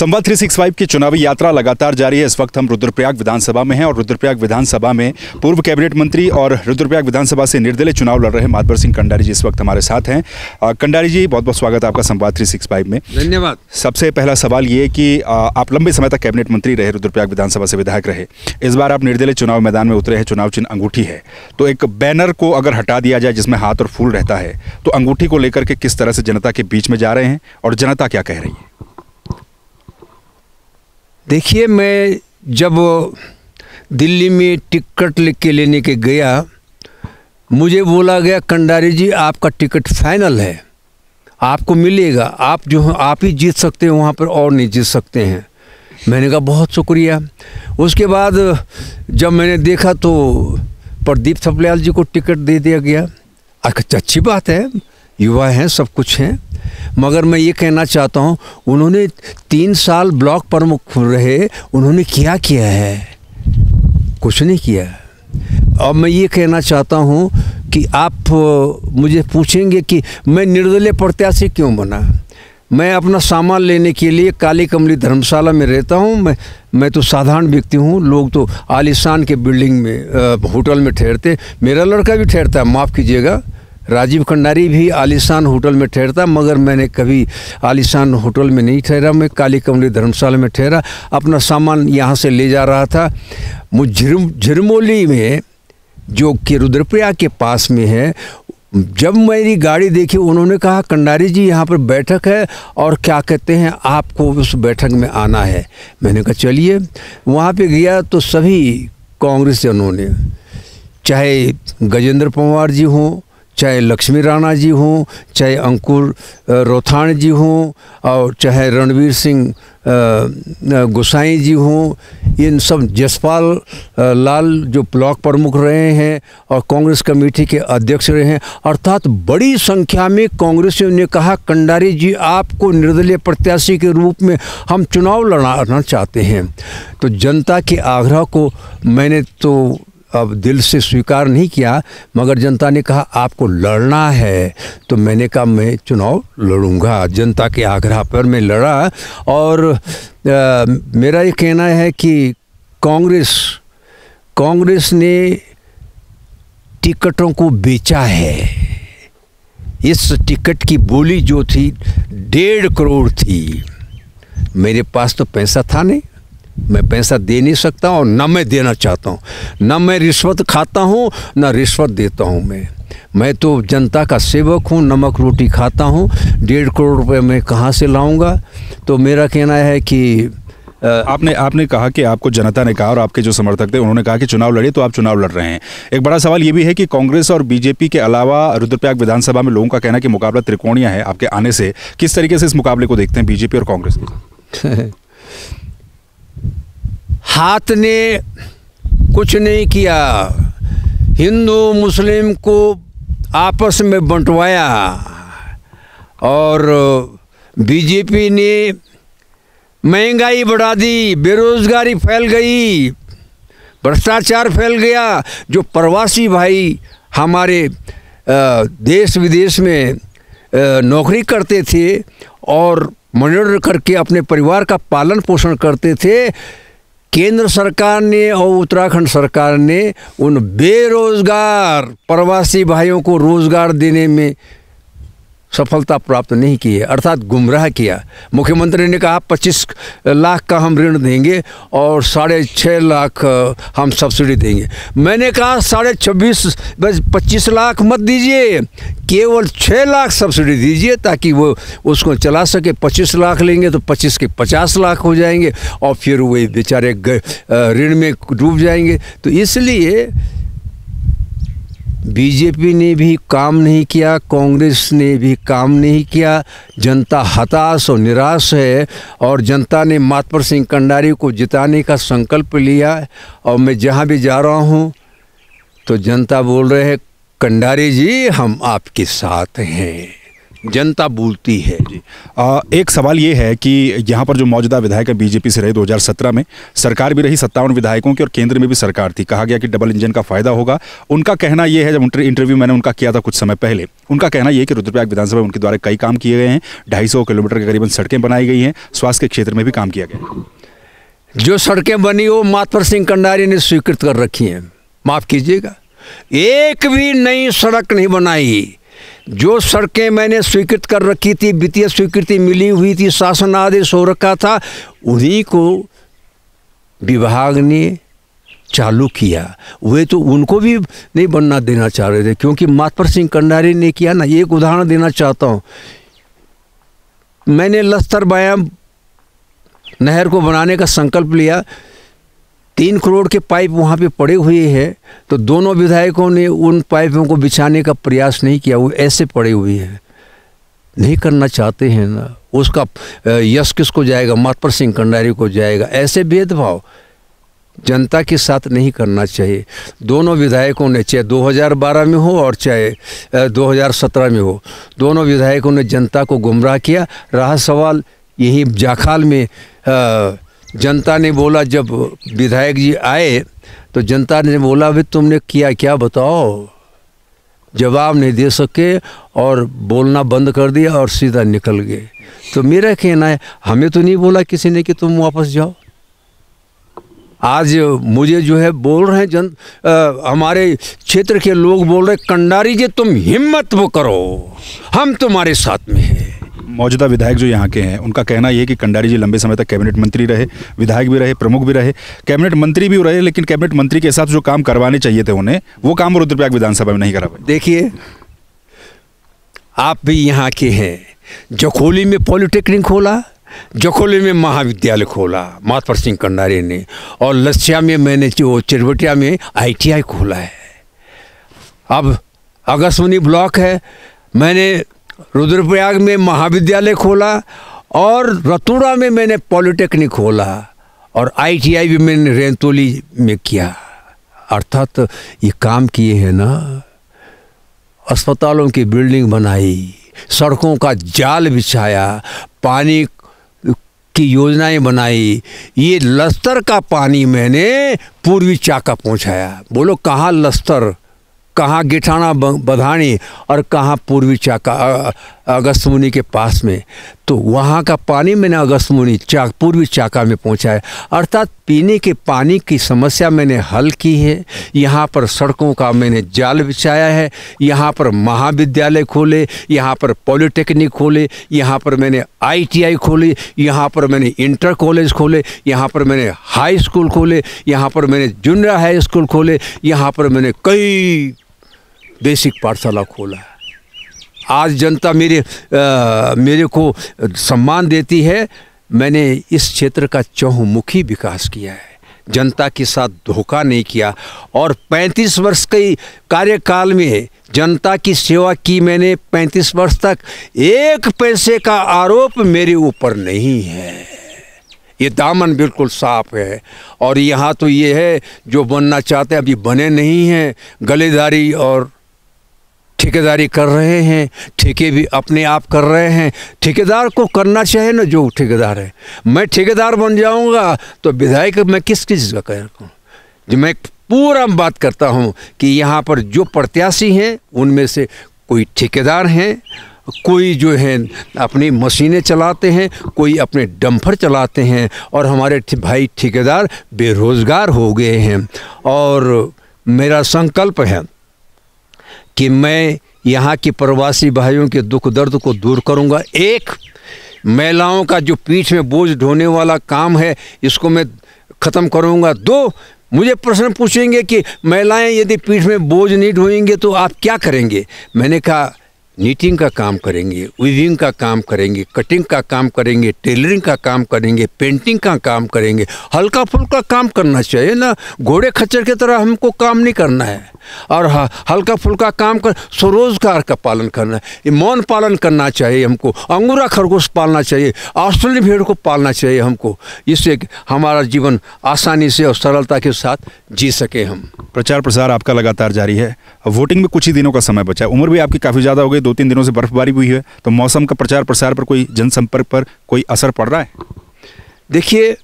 संवाद three six five की चुनावी यात्रा लगातार जारी है इस वक्त हम रुद्रप्रयाग विधानसभा में हैं और रुद्रप्रयाग विधानसभा में पूर्व कैबिनेट मंत्री और रुद्रप्रयाग विधानसभा से निर्दलीय चुनाव लड़ रहे माधवर सिंह कंडारी जी इस वक्त हमारे साथ हैं कंडारी जी बहुत बहुत स्वागत है आपका संवाद थ्री सिक्स फाइव में धन्यवाद सबसे पहला सवाल ये कि आप लंबे समय तक कैबिनेट मंत्री रहे रुद्रप्रयाग विधानसभा से विधायक रहे इस बार आप निर्दलीय चुनाव मैदान में उतरे हैं चुनाव चिन्ह अंगूठी है तो एक बैनर को अगर हटा दिया जाए जिसमें हाथ और फूल रहता है तो अंगूठी को लेकर के किस तरह से जनता के बीच में जा रहे हैं और जनता क्या कह रही है देखिए मैं जब दिल्ली में टिकट के लेने के गया मुझे बोला गया कंडारी जी आपका टिकट फाइनल है आपको मिलेगा आप जो हैं आप ही जीत सकते हैं वहाँ पर और नहीं जीत सकते हैं मैंने कहा बहुत शुक्रिया उसके बाद जब मैंने देखा तो प्रदीप थपलियाल जी को टिकट दे दिया गया तो अच्छी बात है युवा हैं सब कुछ हैं मगर मैं ये कहना चाहता हूँ उन्होंने तीन साल ब्लॉक प्रमुख रहे उन्होंने क्या किया है कुछ नहीं किया अब मैं ये कहना चाहता हूँ कि आप मुझे पूछेंगे कि मैं निर्दलीय प्रत्याशी क्यों बना मैं अपना सामान लेने के लिए काली कमली धर्मशाला में रहता हूँ मैं मैं तो साधारण व्यक्ति हूँ लोग तो आलिशान के बिल्डिंग में होटल में ठहरते मेरा लड़का भी ठहरता है माफ़ कीजिएगा राजीव खंडारी भी आलिशान होटल में ठहरता मगर मैंने कभी आलिशान होटल में नहीं ठहरा मैं काली कमली धर्मशाला में ठहरा अपना सामान यहाँ से ले जा रहा था मुझ झिरमोली में जो कि रुद्रप्रयाग के पास में है जब मेरी गाड़ी देखी उन्होंने कहा कंडारी जी यहाँ पर बैठक है और क्या कहते हैं आपको उस बैठक में आना है मैंने कहा चलिए वहाँ पे गया तो सभी जनों ने चाहे गजेंद्र पंवार जी हों चाहे लक्ष्मी राणा जी हों चाहे अंकुर रोथाण जी हों और चाहे रणवीर सिंह गोसाई जी हों इन सब जसपाल लाल जो ब्लॉक प्रमुख रहे हैं और कांग्रेस कमेटी के अध्यक्ष रहे हैं अर्थात बड़ी संख्या में कांग्रेसियों ने कहा कंडारी जी आपको निर्दलीय प्रत्याशी के रूप में हम चुनाव लड़ाना चाहते हैं तो जनता के आग्रह को मैंने तो अब दिल से स्वीकार नहीं किया मगर जनता ने कहा आपको लड़ना है तो मैंने कहा मैं चुनाव लड़ूंगा जनता के आग्रह पर मैं लड़ा और आ, मेरा ये कहना है कि कांग्रेस कांग्रेस ने टिकटों को बेचा है इस टिकट की बोली जो थी डेढ़ करोड़ थी मेरे पास तो पैसा था नहीं मैं पैसा दे नहीं सकता और ना मैं देना चाहता हूँ ना मैं रिश्वत खाता हूँ ना रिश्वत देता हूँ मैं मैं तो जनता का सेवक हूँ नमक रोटी खाता हूँ डेढ़ करोड़ रुपए मैं कहाँ से लाऊँगा तो मेरा कहना है कि आपने आपने कहा कि आपको जनता ने कहा और आपके जो समर्थक थे उन्होंने कहा कि चुनाव लड़े तो आप चुनाव लड़ रहे हैं एक बड़ा सवाल ये भी है कि कांग्रेस और बीजेपी के अलावा रुद्रप्रयाग विधानसभा में लोगों का कहना कि मुकाबला त्रिकोणीय है आपके आने से किस तरीके से इस मुकाबले को देखते हैं बीजेपी और कांग्रेस के हाथ ने कुछ नहीं किया हिंदू मुस्लिम को आपस में बंटवाया और बीजेपी ने महंगाई बढ़ा दी बेरोज़गारी फैल गई भ्रष्टाचार फैल गया जो प्रवासी भाई हमारे देश विदेश में नौकरी करते थे और मनोर करके अपने परिवार का पालन पोषण करते थे केंद्र सरकार ने और उत्तराखंड सरकार ने उन बेरोज़गार प्रवासी भाइयों को रोज़गार देने में सफलता प्राप्त नहीं की है अर्थात गुमराह किया मुख्यमंत्री ने कहा पच्चीस लाख का हम ऋण देंगे और साढ़े छः लाख हम सब्सिडी देंगे मैंने कहा साढ़े छब्बीस बस पच्चीस लाख मत दीजिए केवल छः लाख सब्सिडी दीजिए ताकि वो उसको चला सके पच्चीस लाख लेंगे तो पच्चीस के पचास लाख हो जाएंगे और फिर वही बेचारे ऋण में डूब जाएंगे तो इसलिए बीजेपी ने भी काम नहीं किया कांग्रेस ने भी काम नहीं किया जनता हताश और निराश है और जनता ने मातपर सिंह कंडारी को जिताने का संकल्प लिया और मैं जहाँ भी जा रहा हूँ तो जनता बोल रहे हैं कंडारी जी हम आपके साथ हैं जनता भूलती है आ, एक सवाल ये है कि यहाँ पर जो मौजूदा विधायक है बीजेपी से रहे 2017 में सरकार भी रही सत्तावन विधायकों की और केंद्र में भी सरकार थी कहा गया कि डबल इंजन का फायदा होगा उनका कहना यह है जब इंटरव्यू मैंने उनका किया था कुछ समय पहले उनका कहना यह कि रुद्रप्रयाग विधानसभा उनके द्वारा कई काम किए गए हैं ढाई किलोमीटर के करीबन सड़कें बनाई गई हैं स्वास्थ्य के क्षेत्र में भी काम किया गया जो सड़कें बनी वो मातवर सिंह कंडारी ने स्वीकृत कर रखी हैं माफ़ कीजिएगा एक भी नई सड़क नहीं बनाई जो सड़कें मैंने स्वीकृत कर रखी थी वित्तीय स्वीकृति मिली हुई थी शासन आदेश हो रखा था उन्हीं को विभाग ने चालू किया वे तो उनको भी नहीं बनना देना चाह रहे थे क्योंकि मातपर सिंह कंडारी ने किया ना एक उदाहरण देना चाहता हूँ मैंने लस्तर बायाम नहर को बनाने का संकल्प लिया तीन करोड़ के पाइप वहाँ पे पड़े हुए हैं तो दोनों विधायकों ने उन पाइपों को बिछाने का प्रयास नहीं किया वो ऐसे पड़े हुए हैं नहीं करना चाहते हैं ना उसका यश किसको जाएगा मातपर सिंह कंडारी को जाएगा ऐसे भेदभाव जनता के साथ नहीं करना चाहिए दोनों विधायकों ने चाहे 2012 में हो और चाहे 2017 में हो दोनों विधायकों ने जनता को गुमराह किया रहा सवाल यही जाखाल में आ, जनता ने बोला जब विधायक जी आए तो जनता ने बोला भाई तुमने किया क्या बताओ जवाब नहीं दे सके और बोलना बंद कर दिया और सीधा निकल गए तो मेरा कहना है हमें तो नहीं बोला किसी ने कि तुम वापस जाओ आज मुझे जो है बोल रहे हैं जन आ, हमारे क्षेत्र के लोग बोल रहे कंडारी जी तुम हिम्मत वो करो हम तुम्हारे साथ में मौजूदा विधायक जो यहाँ के हैं उनका कहना यह कि कंडारी जी लंबे समय तक कैबिनेट मंत्री रहे विधायक भी रहे प्रमुख भी रहे कैबिनेट मंत्री भी रहे लेकिन कैबिनेट मंत्री के हिसाब से जो काम करवाने चाहिए थे उन्हें वो काम रुद्रप्रयाग विधानसभा में नहीं करा पाए देखिए आप भी यहाँ के हैं जखोली में पॉलिटेक्निक खोला जखोली में महाविद्यालय खोला मातवर सिंह कंडारे ने और लस्या में मैंने जो चिरवटिया में आईटीआई खोला है अब अगस्तमुनी ब्लॉक है मैंने रुद्रप्रयाग में महाविद्यालय खोला और रतुड़ा में मैंने पॉलिटेक्निक खोला और आईटीआई भी मैंने रेंतोली में किया अर्थात तो ये काम किए हैं ना अस्पतालों की बिल्डिंग बनाई सड़कों का जाल बिछाया पानी की योजनाएं बनाई ये लस्तर का पानी मैंने पूर्वी चाका पहुंचाया बोलो कहाँ लस्तर कहाँ गिठाना बधानी और कहाँ पूर्वी चाका अगस्त मुनि के पास में तो वहाँ का पानी मैंने अगस्त मुनि चाक पूर्वी चाका में पहुँचा है अर्थात पीने के पानी की समस्या मैंने हल की है यहाँ पर सड़कों का मैंने जाल बिछाया है यहाँ पर महाविद्यालय खोले यहाँ पर पॉलिटेक्निक खोले यहाँ पर मैंने आईटीआई खोले यहाँ पर मैंने इंटर कॉलेज खोले यहाँ पर मैंने हाई स्कूल खोले यहाँ पर मैंने जूनियर हाई स्कूल खोले यहाँ पर मैंने कई बेसिक पाठशाला खोला है आज जनता मेरे आ, मेरे को सम्मान देती है मैंने इस क्षेत्र का चहुमुखी विकास किया है जनता के साथ धोखा नहीं किया और 35 वर्ष के कार्यकाल में जनता की सेवा की मैंने 35 वर्ष तक एक पैसे का आरोप मेरे ऊपर नहीं है ये दामन बिल्कुल साफ है और यहाँ तो ये है जो बनना चाहते हैं अभी बने नहीं हैं गलेदारी और ठेकेदारी कर रहे हैं ठेके भी अपने आप कर रहे हैं ठेकेदार को करना चाहिए ना जो ठेकेदार है मैं ठेकेदार बन जाऊंगा तो विधायक मैं किस चीज़ का कह जो मैं पूरा बात करता हूं कि यहाँ पर जो प्रत्याशी हैं उनमें से कोई ठेकेदार हैं कोई जो है अपनी मशीनें चलाते हैं कोई अपने डम्फर चलाते हैं और हमारे भाई ठेकेदार बेरोज़गार हो गए हैं और मेरा संकल्प है कि मैं यहाँ के प्रवासी भाइयों के दुख दर्द को दूर करूँगा एक महिलाओं का जो पीठ में बोझ ढोने वाला काम है इसको मैं ख़त्म करूँगा दो मुझे प्रश्न पूछेंगे कि महिलाएं यदि पीठ में बोझ नहीं ढोएंगे तो आप क्या करेंगे मैंने कहा नीटिंग का काम करेंगे वीविंग का काम करेंगे कटिंग का काम करेंगे टेलरिंग का काम करेंगे पेंटिंग का काम करेंगे हल्का फुल्का काम करना चाहिए ना घोड़े खच्चर की तरह हमको काम नहीं करना है और हल्का फुल्का काम कर स्वरोजगार का पालन करना है ये मौन पालन करना चाहिए हमको अंगूरा खरगोश पालना चाहिए ऑस्ट्रेलियन भेड़ को पालना चाहिए हमको इससे हमारा जीवन आसानी से और सरलता के साथ जी सके हम प्रचार प्रसार आपका लगातार जारी है वोटिंग में कुछ ही दिनों का समय बचा है उम्र भी आपकी काफ़ी ज़्यादा हो गई दो तीन दिनों से बर्फबारी हुई है तो मौसम का प्रचार प्रसार पर कोई जनसंपर्क पर कोई असर पड़ रहा है देखिए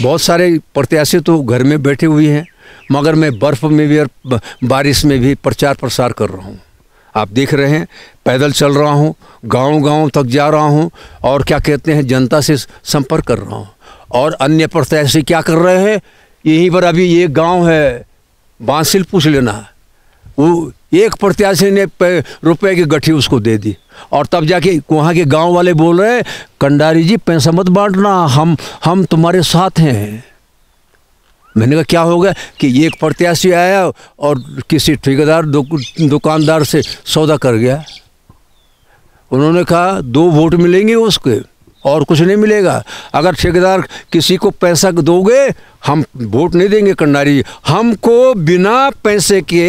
बहुत सारे प्रत्याशी तो घर में बैठे हुए हैं मगर मैं बर्फ़ में भी और बारिश में भी प्रचार प्रसार कर रहा हूँ आप देख रहे हैं पैदल चल रहा हूँ गांव-गांव तक जा रहा हूँ और क्या कहते हैं जनता से संपर्क कर रहा हूँ और अन्य प्रत्याशी क्या कर रहे हैं यहीं पर अभी ये गांव है बांसिल पूछ लेना वो एक प्रत्याशी ने रुपए की गठी उसको दे दी और तब जाके वहाँ के गांव वाले बोल रहे हैं कंडारी जी पैसा मत बांटना हम हम तुम्हारे साथ हैं मैंने कहा क्या हो गया कि एक प्रत्याशी आया और किसी ठेकेदार दुकानदार से सौदा कर गया उन्होंने कहा दो वोट मिलेंगे उसके और कुछ नहीं मिलेगा अगर ठेकेदार किसी को पैसा दोगे हम वोट नहीं देंगे कंडारी हमको बिना पैसे के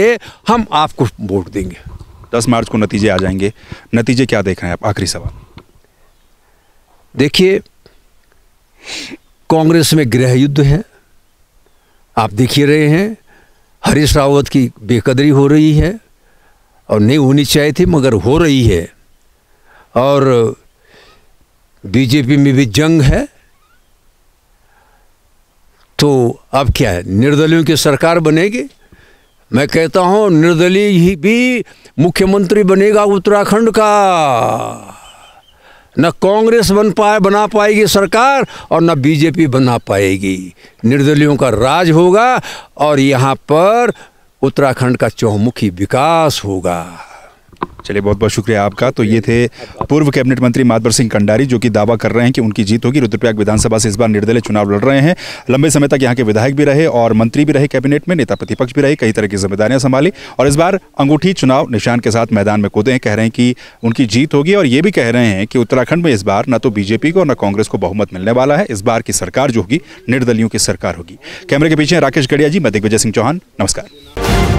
हम आपको वोट देंगे दस मार्च को नतीजे आ जाएंगे नतीजे क्या देख रहे हैं आप आखिरी सवाल देखिए कांग्रेस में गृह युद्ध है आप देख ही रहे हैं हरीश रावत की बेकदरी हो रही है और नहीं होनी चाहिए थी मगर हो रही है और बीजेपी में भी जंग है तो अब क्या है निर्दलियों की सरकार बनेगी मैं कहता हूँ निर्दलीय ही भी मुख्यमंत्री बनेगा उत्तराखंड का न कांग्रेस बन पाए बना पाएगी सरकार और न बीजेपी बना पाएगी निर्दलियों का राज होगा और यहाँ पर उत्तराखंड का चौमुखी विकास होगा चलिए बहुत बहुत शुक्रिया आपका तो ये थे पूर्व कैबिनेट मंत्री माधवर सिंह कंडारी जो कि दावा कर रहे हैं कि उनकी जीत होगी रुद्रप्रयाग विधानसभा से इस बार निर्दलीय चुनाव लड़ रहे हैं लंबे समय तक यहाँ के विधायक भी रहे और मंत्री भी रहे कैबिनेट में नेता प्रतिपक्ष भी रहे कई तरह की जिम्मेदारियां संभाली और इस बार अंगूठी चुनाव निशान के साथ मैदान में कूदे हैं कह रहे हैं कि उनकी जीत होगी और ये भी कह रहे हैं कि उत्तराखंड में इस बार न तो बीजेपी को न कांग्रेस को बहुमत मिलने वाला है इस बार की सरकार जो होगी निर्दलियों की सरकार होगी कैमरे के पीछे राकेश गड़िया जी मैं दिग्विजय सिंह चौहान नमस्कार